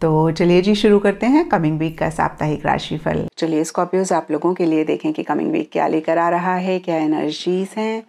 तो चलिए जी शुरू करते हैं कमिंग वीक का साप्ताहिक राशिफल चलिए स्कॉर्पियोज आप लोगों के लिए देखें कि कमिंग वीक क्या लेकर आ रहा है क्या एनर्जीज हैं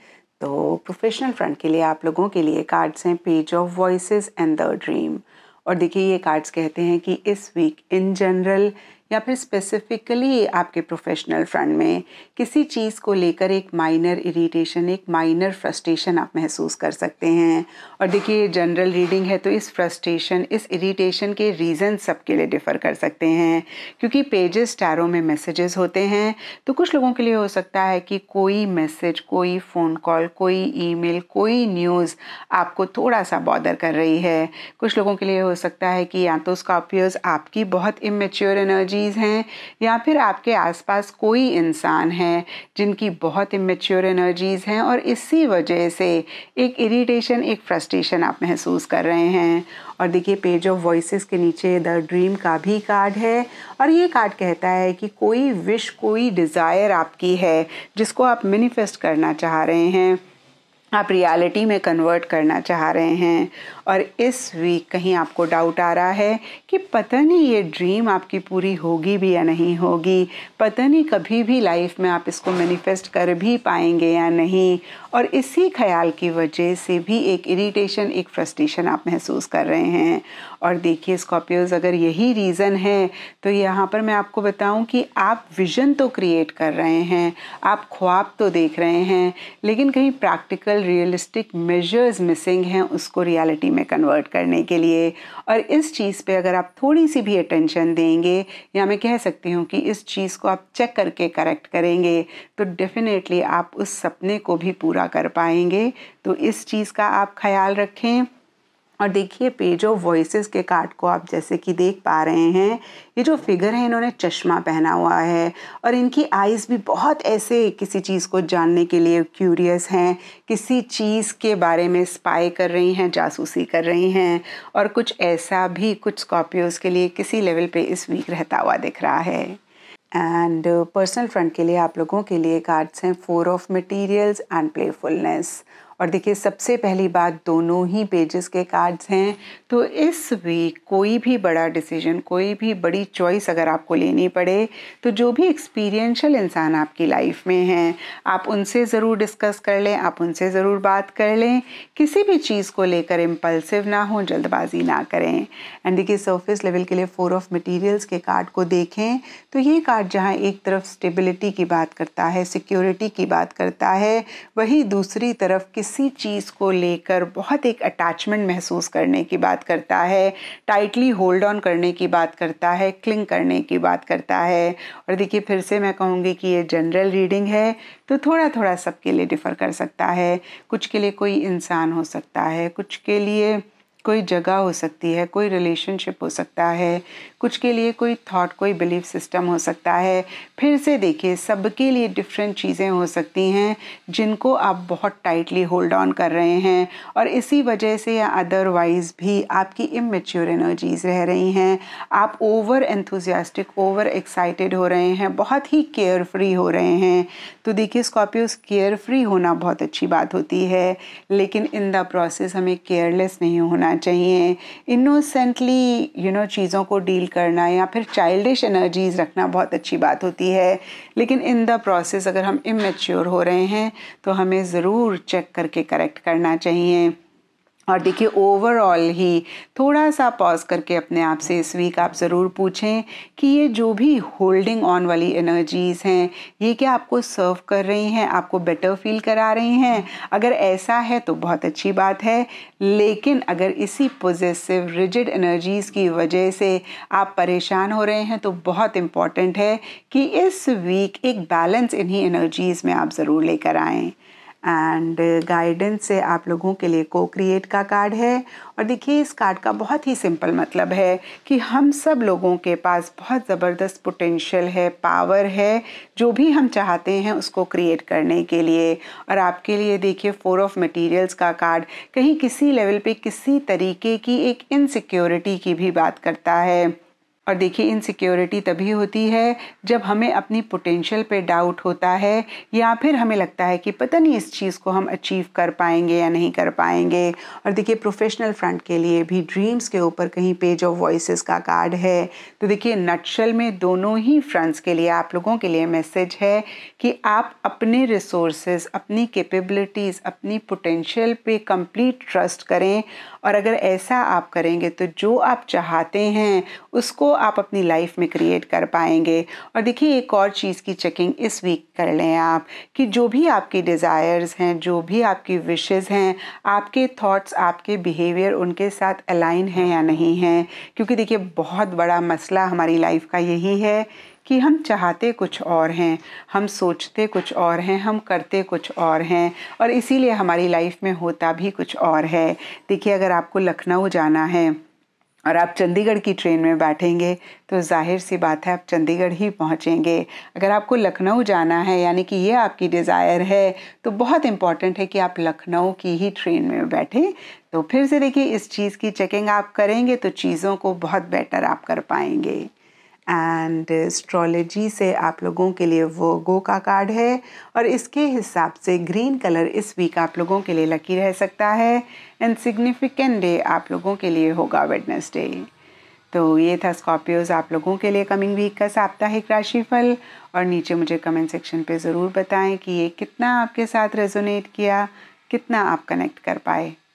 तो प्रोफेशनल फ्रंट के लिए आप लोगों के लिए कार्ड्स हैं page of voice and the dream और देखिए ये कार्ड्स कहते हैं कि इस वीक इन जनरल या फिर स्पेसिफिकली आपके प्रोफेशनल फ्रंट में किसी चीज़ को लेकर एक माइनर इरिटेशन एक माइनर फ्रस्ट्रेशन आप महसूस कर सकते हैं और देखिए ये जनरल रीडिंग है तो इस फ्रस्ट्रेशन इस इरिटेशन के रीज़न सबके लिए डिफ़र कर सकते हैं क्योंकि पेजेस टैरों में मैसेजेस होते हैं तो कुछ लोगों के लिए हो सकता है कि कोई मैसेज कोई फ़ोन कॉल कोई ईमेल कोई न्यूज़ आपको थोड़ा सा बॉदर कर रही है कुछ लोगों के लिए हो सकता है कि या तो उसका आपकी बहुत इमेच्योर एनर्जी फैमिलीज़ हैं या फिर आपके आसपास कोई इंसान है जिनकी बहुत इमेच्योर एनर्जीज़ हैं और इसी वजह से एक इरिटेशन एक फ्रस्ट्रेशन आप महसूस कर रहे हैं और देखिए पेज ऑफ वॉइसेस के नीचे द ड्रीम का भी कार्ड है और ये कार्ड कहता है कि कोई विश कोई डिज़ायर आपकी है जिसको आप मैनिफेस्ट करना चाह रहे हैं आप रियलिटी में कन्वर्ट करना चाह रहे हैं और इस वीक कहीं आपको डाउट आ रहा है कि पता नहीं ये ड्रीम आपकी पूरी होगी भी या नहीं होगी पता नहीं कभी भी लाइफ में आप इसको मैनिफेस्ट कर भी पाएंगे या नहीं और इसी ख्याल की वजह से भी एक इरिटेशन एक फ्रस्ट्रेशन आप महसूस कर रहे हैं और देखिए स्कॉर्पियोज अगर यही रीज़न है तो यहाँ पर मैं आपको बताऊँ कि आप विजन तो क्रिएट कर रहे हैं आप ख्वाब तो देख रहे हैं लेकिन कहीं प्रैक्टिकल रियलिस्टिक मेजर्स मिसिंग हैं उसको रियलिटी में कन्वर्ट करने के लिए और इस चीज़ पे अगर आप थोड़ी सी भी अटेंशन देंगे या मैं कह सकती हूँ कि इस चीज़ को आप चेक करके करेक्ट करेंगे तो डेफ़िनेटली आप उस सपने को भी पूरा कर पाएंगे तो इस चीज़ का आप ख्याल रखें और देखिए पेज ऑफ वॉइसेस के कार्ड को आप जैसे कि देख पा रहे हैं ये जो फिगर है इन्होंने चश्मा पहना हुआ है और इनकी आइज़ भी बहुत ऐसे किसी चीज़ को जानने के लिए क्यूरियस हैं किसी चीज़ के बारे में स्पाई कर रही हैं जासूसी कर रही हैं और कुछ ऐसा भी कुछ स्कॉर्पियोज़ के लिए किसी लेवल पे इस वीक रहता हुआ दिख रहा है एंड पर्सनल फ्रंट के लिए आप लोगों के लिए कार्ड्स हैं four of materials and playfulness और देखिए सबसे पहली बात दोनों ही पेजेस के कार्ड्स हैं तो इस वीक कोई भी बड़ा डिसीजन कोई भी बड़ी चॉइस अगर आपको लेनी पड़े तो जो भी एक्सपीरियंशियल इंसान आपकी लाइफ में हैं आप उनसे ज़रूर डिस्कस कर लें आप उनसे ज़रूर बात कर लें किसी भी चीज़ को लेकर इम्पल्सिव ना हो जल्दबाजी ना करें एंड देखिए सर्फिस लेवल के लिए फोर ऑफ मटीरियल्स के कार्ड को देखें तो ये कार्ड जहाँ एक तरफ स्टेबिलिटी की बात करता है सिक्योरिटी की बात करता है वही दूसरी तरफ किस किसी चीज़ को लेकर बहुत एक अटैचमेंट महसूस करने की बात करता है टाइटली होल्ड ऑन करने की बात करता है क्लिंग करने की बात करता है और देखिए फिर से मैं कहूँगी कि ये जनरल रीडिंग है तो थोड़ा थोड़ा सबके लिए डिफ़र कर सकता है कुछ के लिए कोई इंसान हो सकता है कुछ के लिए कोई जगह हो सकती है कोई रिलेशनशिप हो सकता है कुछ के लिए कोई थॉट कोई बिलीफ सिस्टम हो सकता है फिर से देखिए सबके लिए डिफरेंट चीज़ें हो सकती हैं जिनको आप बहुत टाइटली होल्ड ऑन कर रहे हैं और इसी वजह से या अदरवाइज़ भी आपकी इमेच्योर एनर्जीज़ रह रही हैं आप ओवर एंथुजियास्टिक ओवर एक्साइटेड हो रहे हैं बहुत ही केयर फ्री हो रहे हैं तो देखिए स्कॉर्पियोस केयर फ्री होना बहुत अच्छी बात होती है लेकिन इन द प्रोसेस हमें केयरलेस नहीं होना करना चाहिए इनोसेंटली यू नो चीज़ों को डील करना या फिर चाइल्डिश एनर्जीज रखना बहुत अच्छी बात होती है लेकिन इन द प्रोसेस अगर हम इमेच्योर हो रहे हैं तो हमें ज़रूर चेक करके करेक्ट करना चाहिए और देखिए ओवरऑल ही थोड़ा सा पॉज करके अपने आप से इस वीक आप ज़रूर पूछें कि ये जो भी होल्डिंग ऑन वाली एनर्जीज़ हैं ये क्या आपको सर्व कर रही हैं आपको बेटर फील करा रही हैं अगर ऐसा है तो बहुत अच्छी बात है लेकिन अगर इसी पोजेसिव रिजिड एनर्जीज़ की वजह से आप परेशान हो रहे हैं तो बहुत इम्पॉर्टेंट है कि इस वीक एक बैलेंस इन्हीं एनर्जीज़ में आप ज़रूर लेकर आएँ एंड गाइडेंस uh, से आप लोगों के लिए को क्रिएट का कार्ड है और देखिए इस कार्ड का बहुत ही सिंपल मतलब है कि हम सब लोगों के पास बहुत ज़बरदस्त पोटेंशियल है पावर है जो भी हम चाहते हैं उसको क्रिएट करने के लिए और आपके लिए देखिए फोर ऑफ मटेरियल्स का कार्ड कहीं किसी लेवल पे किसी तरीके की एक इनसिक्योरिटी की भी बात करता है और देखिए इनसिक्योरिटी तभी होती है जब हमें अपनी पोटेंशियल पे डाउट होता है या फिर हमें लगता है कि पता नहीं इस चीज़ को हम अचीव कर पाएंगे या नहीं कर पाएंगे और देखिए प्रोफेशनल फ्रंट के लिए भी ड्रीम्स के ऊपर कहीं पेज ऑफ वॉइस का कार्ड है तो देखिए नटशल में दोनों ही फ्रंट्स के लिए आप लोगों के लिए मैसेज है कि आप अपने रिसोर्सेज अपनी कैपेबिलिटीज़ अपनी पोटेंशियल पे कंप्लीट ट्रस्ट करें और अगर ऐसा आप करेंगे तो जो आप चाहते हैं उसको आप अपनी लाइफ में क्रिएट कर पाएंगे और देखिए एक और चीज़ की चेकिंग इस वीक कर लें आप कि जो भी आपकी डिज़ायर्स हैं जो भी आपकी विशेज़ हैं आपके थॉट्स आपके बिहेवियर उनके साथ अलाइन हैं या नहीं हैं क्योंकि देखिए बहुत बड़ा मसला हमारी लाइफ का यही है कि हम चाहते कुछ और हैं हम सोचते कुछ और हैं हम करते कुछ और हैं और इसीलिए हमारी लाइफ में होता भी कुछ और है देखिए अगर आपको लखनऊ जाना है और आप चंडीगढ़ की ट्रेन में बैठेंगे तो जाहिर सी बात है आप चंडीगढ़ ही पहुंचेंगे अगर आपको लखनऊ जाना है यानी कि ये आपकी डिज़ायर है तो बहुत इम्पॉर्टेंट है कि आप लखनऊ की ही ट्रेन में बैठें तो फिर से देखिए इस चीज़ की चेकिंग आप करेंगे तो चीज़ों को बहुत बेटर आप कर पाएंगे एंड एस्ट्रोलॉजी से आप लोगों के लिए वो गो का कार्ड है और इसके हिसाब से ग्रीन कलर इस वीक आप लोगों के लिए लकी रह सकता है एंड सिग्निफिकेंट डे आप लोगों के लिए होगा वेडनेसडे तो ये था स्कॉर्पियोज आप लोगों के लिए कमिंग वीक का साप्ताहिक राशिफल और नीचे मुझे कमेंट सेक्शन पे ज़रूर बताएं कि ये कितना आपके साथ रेजोनेट किया कितना आप कनेक्ट कर पाए